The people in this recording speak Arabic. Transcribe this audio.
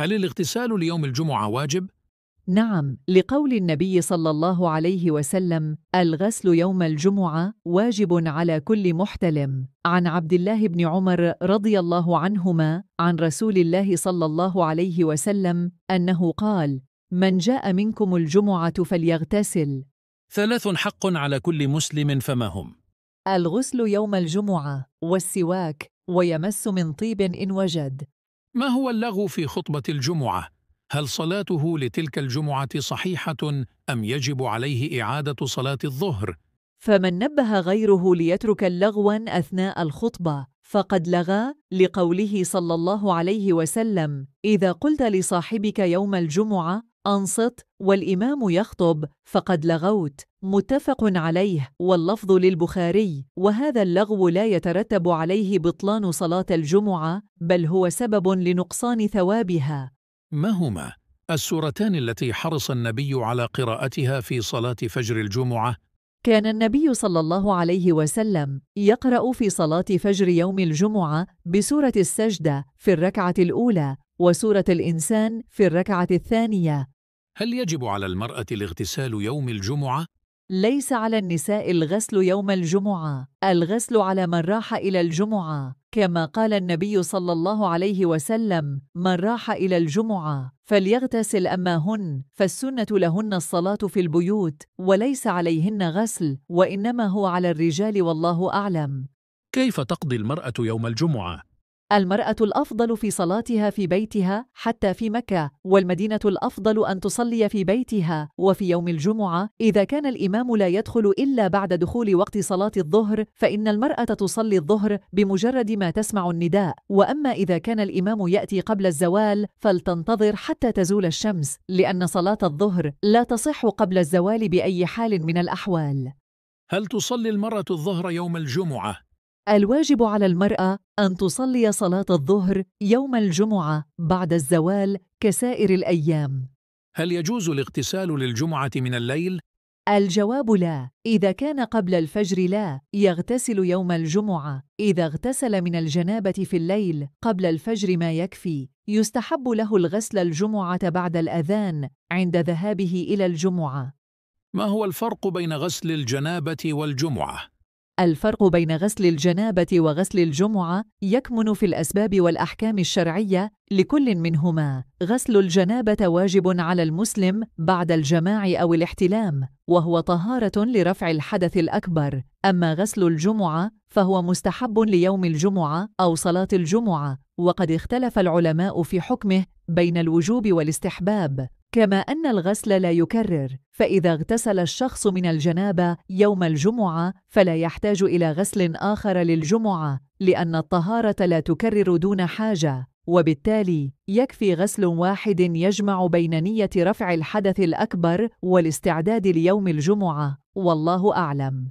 هل الاغتسال ليوم الجمعة واجب؟ نعم لقول النبي صلى الله عليه وسلم الغسل يوم الجمعه واجب على كل محتلم عن عبد الله بن عمر رضي الله عنهما عن رسول الله صلى الله عليه وسلم انه قال من جاء منكم الجمعه فليغتسل ثلاث حق على كل مسلم فما هم الغسل يوم الجمعه والسواك ويمس من طيب ان وجد ما هو اللغو في خطبة الجمعة؟ هل صلاته لتلك الجمعة صحيحة أم يجب عليه إعادة صلاة الظهر؟ فمن نبه غيره ليترك اللغوا أثناء الخطبة فقد لغى لقوله صلى الله عليه وسلم إذا قلت لصاحبك يوم الجمعة أنصت والإمام يخطب فقد لغوت متفق عليه واللفظ للبخاري وهذا اللغو لا يترتب عليه بطلان صلاة الجمعة بل هو سبب لنقصان ثوابها ما هما السورتان التي حرص النبي على قراءتها في صلاة فجر الجمعة كان النبي صلى الله عليه وسلم يقرأ في صلاة فجر يوم الجمعة بسورة السجدة في الركعة الأولى وسورة الإنسان في الركعة الثانية هل يجب على المرأة الاغتسال يوم الجمعة؟ ليس على النساء الغسل يوم الجمعة، الغسل على من راح إلى الجمعة، كما قال النبي صلى الله عليه وسلم: من راح إلى الجمعة فليغتسل أما هن، فالسنة لهن الصلاة في البيوت، وليس عليهن غسل، وإنما هو على الرجال والله أعلم. كيف تقضي المرأة يوم الجمعة؟ المرأة الأفضل في صلاتها في بيتها حتى في مكة، والمدينة الأفضل أن تصلي في بيتها، وفي يوم الجمعة إذا كان الإمام لا يدخل إلا بعد دخول وقت صلاة الظهر، فإن المرأة تصلي الظهر بمجرد ما تسمع النداء، وأما إذا كان الإمام يأتي قبل الزوال فلتنتظر حتى تزول الشمس، لأن صلاة الظهر لا تصح قبل الزوال بأي حال من الأحوال. هل تصلي المرأة الظهر يوم الجمعة الواجب على المرأة أن تصلي صلاة الظهر يوم الجمعة بعد الزوال كسائر الأيام. هل يجوز الاغتسال للجمعة من الليل؟ الجواب لا، إذا كان قبل الفجر لا، يغتسل يوم الجمعة، إذا اغتسل من الجنابة في الليل قبل الفجر ما يكفي، يستحب له الغسل الجمعة بعد الأذان عند ذهابه إلى الجمعة. ما هو الفرق بين غسل الجنابة والجمعة؟ الفرق بين غسل الجنابة وغسل الجمعة يكمن في الأسباب والأحكام الشرعية لكل منهما. غسل الجنابة واجب على المسلم بعد الجماع أو الاحتلام، وهو طهارة لرفع الحدث الأكبر. أما غسل الجمعة فهو مستحب ليوم الجمعة أو صلاة الجمعة، وقد اختلف العلماء في حكمه بين الوجوب والاستحباب كما أن الغسل لا يكرر، فإذا اغتسل الشخص من الجنابة يوم الجمعة فلا يحتاج إلى غسل آخر للجمعة، لأن الطهارة لا تكرر دون حاجة، وبالتالي يكفي غسل واحد يجمع بين نية رفع الحدث الأكبر والاستعداد ليوم الجمعة، والله أعلم.